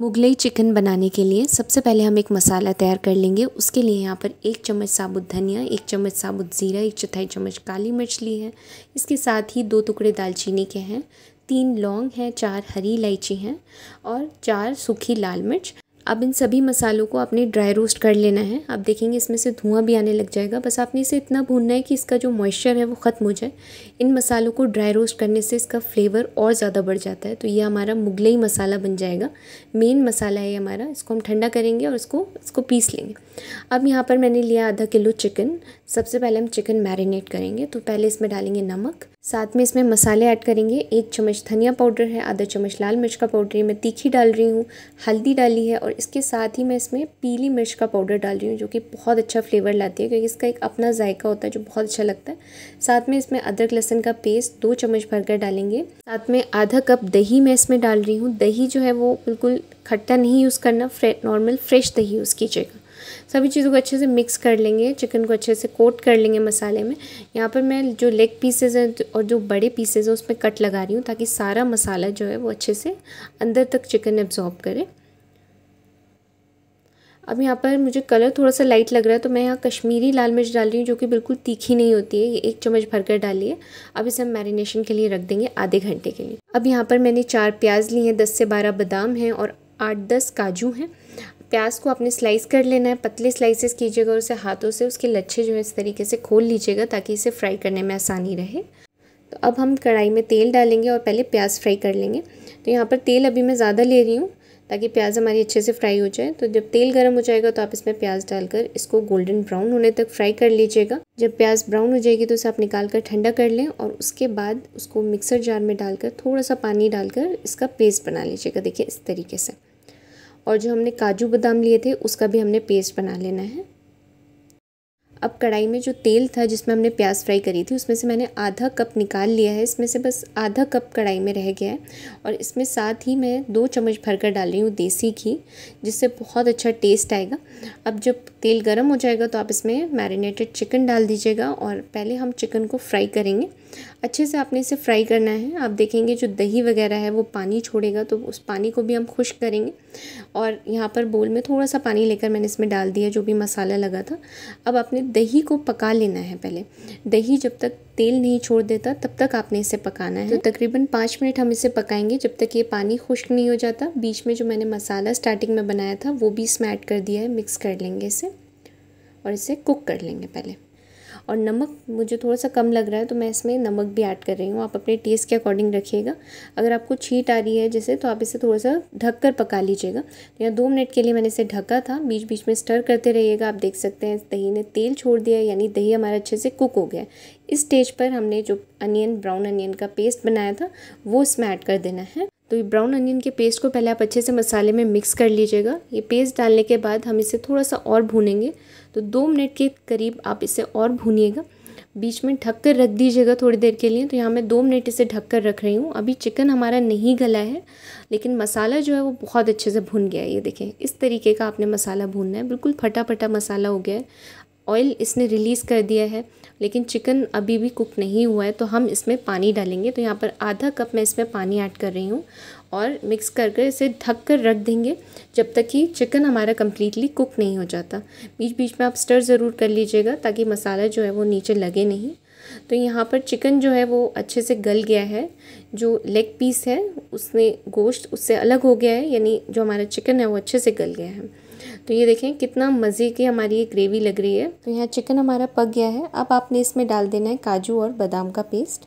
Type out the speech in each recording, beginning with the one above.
Mughlai chicken बनाने के लिए सबसे पहले हम एक मसाला तैयार कर लेंगे उसके लिए यहाँ पर एक चम्मच साबुत धनिया एक चम्मच साबुत ज़ीरा एक चौथाई चम्मच काली मिर्च ली है इसके साथ ही दो टुकड़े दालचीनी के हैं तीन लौंग हैं चार हरी इलायची हैं और चार सूखी लाल मिर्च अब इन सभी मसालों को आपने ड्राई रोस्ट कर लेना है आप देखेंगे इसमें से धुआं भी आने लग जाएगा बस आपने इसे इतना भूनना है कि इसका जो मॉइस्चर है वो ख़त्म हो जाए इन मसालों को ड्राई रोस्ट करने से इसका फ्लेवर और ज़्यादा बढ़ जाता है तो ये हमारा मुगलई मसाला बन जाएगा मेन मसाला है ये हमारा इसको हम ठंडा करेंगे और इसको इसको पीस लेंगे अब यहाँ पर मैंने लिया आधा किलो चिकन सबसे पहले हम चिकन मैरिनेट करेंगे तो पहले इसमें डालेंगे नमक साथ में इसमें मसाले ऐड करेंगे एक चम्मच धनिया पाउडर है आधा चम्मच लाल मिर्च का पाउडर है मैं तीखी डाल रही हूँ हल्दी डाली है और इसके साथ ही मैं इसमें पीली मिर्च का पाउडर डाल रही हूँ जो कि बहुत अच्छा फ्लेवर लाती है क्योंकि इसका एक अपना जायका होता है जो बहुत अच्छा लगता है साथ में इसमें अदरक लहसन का पेस्ट दो चम्मच भरकर डालेंगे साथ में आधा कप दही मैं इसमें डाल रही हूँ दही जो है वो बिल्कुल खट्टा नहीं यूज़ करना फ्रे नॉर्मल फ्रेश दही यूज़ कीजिएगा सभी चीज़ों को अच्छे से मिक्स कर लेंगे चिकन को अच्छे से कोट कर लेंगे मसाले में यहाँ पर मैं जो लेग पीसेज हैं और जो बड़े पीसेज हैं उसमें कट लगा रही हूँ ताकि सारा मसाला जो है वो अच्छे से अंदर तक चिकन एब्जॉर्ब करे अब यहाँ पर मुझे कलर थोड़ा सा लाइट लग रहा है तो मैं यहाँ कश्मीरी लाल मिर्च डाल रही हूँ जो कि बिल्कुल तीखी नहीं होती है ये एक चम्मच भरकर डालिए अब इसे हम मैरिनेशन के लिए रख देंगे आधे घंटे के लिए अब यहाँ पर मैंने चार प्याज ली हैं दस से बारह बादाम हैं और आठ दस काजू हैं प्याज को आपने स्लाइस कर लेना है पतले स्लाइसेस कीजिएगा और उसे हाथों से उसके लच्छे जो है इस तरीके से खोल लीजिएगा ताकि इसे फ्राई करने में आसानी रहे तो अब हम कढ़ाई में तेल डालेंगे और पहले प्याज फ्राई कर लेंगे तो यहाँ पर तेल अभी मैं ज़्यादा ले रही हूँ ताकि प्याज हमारी अच्छे से फ्राई हो जाए तो जब तेल गर्म हो जाएगा तो आप इसमें प्याज डालकर इसको गोल्डन ब्राउन होने तक फ्राई कर लीजिएगा जब प्याज ब्राउन हो जाएगी तो उसे आप निकाल कर ठंडा कर लें और उसके बाद उसको मिक्सर जार में डालकर थोड़ा सा पानी डालकर इसका पेस्ट बना लीजिएगा देखिए इस तरीके से और जो हमने काजू बादाम लिए थे उसका भी हमने पेस्ट बना लेना है अब कढ़ाई में जो तेल था जिसमें हमने प्याज फ्राई करी थी उसमें से मैंने आधा कप निकाल लिया है इसमें से बस आधा कप कढ़ाई में रह गया है और इसमें साथ ही मैं दो चम्मच भरकर डाल रही हूँ देसी घी जिससे बहुत अच्छा टेस्ट आएगा अब जब तेल गर्म हो जाएगा तो आप इसमें मैरिनेटेड चिकन डाल दीजिएगा और पहले हम चिकन को फ्राई करेंगे अच्छे से आपने इसे फ्राई करना है आप देखेंगे जो दही वगैरह है वो पानी छोड़ेगा तो उस पानी को भी हम खुश करेंगे और यहाँ पर बोल में थोड़ा सा पानी लेकर मैंने इसमें डाल दिया जो भी मसाला लगा था अब आपने दही को पका लेना है पहले दही जब तक तेल नहीं छोड़ देता तब तक आपने इसे पकाना है तो तकरीबन पाँच मिनट हम इसे पकाएंगे जब तक ये पानी खुश्क नहीं हो जाता बीच में जो मैंने मसाला स्टार्टिंग में बनाया था वो भी इसमें ऐड कर दिया है मिक्स कर लेंगे इसे और इसे कुक कर लेंगे पहले और नमक मुझे थोड़ा सा कम लग रहा है तो मैं इसमें नमक भी ऐड कर रही हूँ आप अपने टेस्ट के अकॉर्डिंग रखिएगा अगर आपको छीट आ रही है जैसे तो आप इसे थोड़ा सा ढक कर पका लीजिएगा तो यहाँ दो मिनट के लिए मैंने इसे ढका था बीच बीच में स्टर करते रहिएगा आप देख सकते हैं दही ने तेल छोड़ दिया यानी दही हमारा अच्छे से कुक हो गया इस स्टेज पर हमने जो अनियन ब्राउन अनियन का पेस्ट बनाया था वो इसमें ऐड कर देना है तो ये ब्राउन अनियन के पेस्ट को पहले आप अच्छे से मसाले में मिक्स कर लीजिएगा ये पेस्ट डालने के बाद हम इसे थोड़ा सा और भूनेंगे तो दो मिनट के करीब आप इसे और भूनिएगा बीच में ढक कर रख दीजिएगा थोड़ी देर के लिए तो यहाँ मैं दो मिनट इसे ढक कर रख रही हूँ अभी चिकन हमारा नहीं गला है लेकिन मसाला जो है वो बहुत अच्छे से भुन गया है ये देखें इस तरीके का आपने मसाला भूनना है बिल्कुल फटा फटा मसाला हो गया है ऑयल इसने रिलीज़ कर दिया है लेकिन चिकन अभी भी कुक नहीं हुआ है तो हम इसमें पानी डालेंगे तो यहाँ पर आधा कप मैं इसमें पानी ऐड कर रही हूँ और मिक्स कर कर इसे ढक कर रख देंगे जब तक कि चिकन हमारा कम्प्लीटली कुक नहीं हो जाता बीच बीच में आप स्टर ज़रूर कर लीजिएगा ताकि मसाला जो है वो नीचे लगे नहीं तो यहाँ पर चिकन जो है वो अच्छे से गल गया है जो लेग पीस है उसने गोश्त उससे अलग हो गया है यानी जो हमारा चिकन है वो अच्छे से गल गया है तो ये देखें कितना मज़े की हमारी ये ग्रेवी लग रही है तो यहाँ चिकन हमारा पक गया है अब आपने इसमें डाल देना है काजू और बादाम का पेस्ट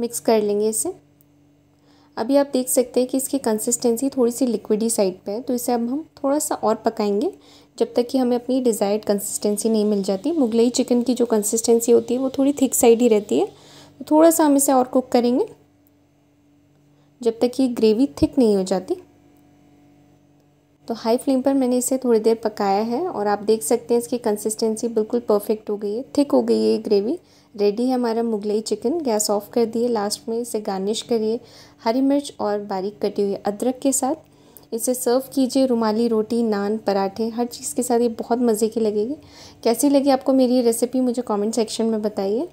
मिक्स कर लेंगे इसे अभी आप देख सकते हैं कि इसकी कंसिस्टेंसी थोड़ी सी लिक्विडी साइड पे है तो इसे अब हम थोड़ा सा और पकाएंगे जब तक कि हमें अपनी डिज़ायर्ड कंसिस्टेंसी नहीं मिल जाती मुगलई चिकन की जो कंसिस्टेंसी होती है वो थोड़ी थिक साइड ही रहती है तो थोड़ा सा हम इसे और कुक करेंगे जब तक कि ग्रेवी थिक नहीं हो जाती तो हाई फ्लेम पर मैंने इसे थोड़ी देर पकाया है और आप देख सकते हैं इसकी कंसिस्टेंसी बिल्कुल परफेक्ट हो गई है थिक हो गई है ये ग्रेवी रेडी है हमारा मुगलई चिकन गैस ऑफ कर दिए लास्ट में इसे गार्निश करिए हरी मिर्च और बारीक कटी हुई अदरक के साथ इसे सर्व कीजिए रुमाली रोटी नान पराठे हर चीज़ के साथ ये बहुत मज़े की लगेगी कैसी लगी आपको मेरी ये रेसिपी मुझे कमेंट सेक्शन में बताइए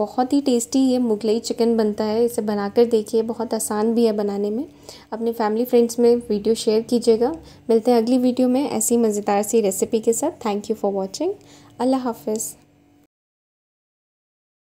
बहुत ही टेस्टी ये मुगलई चिकन बनता है इसे बनाकर देखिए बहुत आसान भी है बनाने में अपने फैमिली फ्रेंड्स में वीडियो शेयर कीजिएगा मिलते हैं अगली वीडियो में ऐसी मज़ेदार सी रेसिपी के साथ थैंक यू फॉर वॉचिंग अल्लाह हाफिज़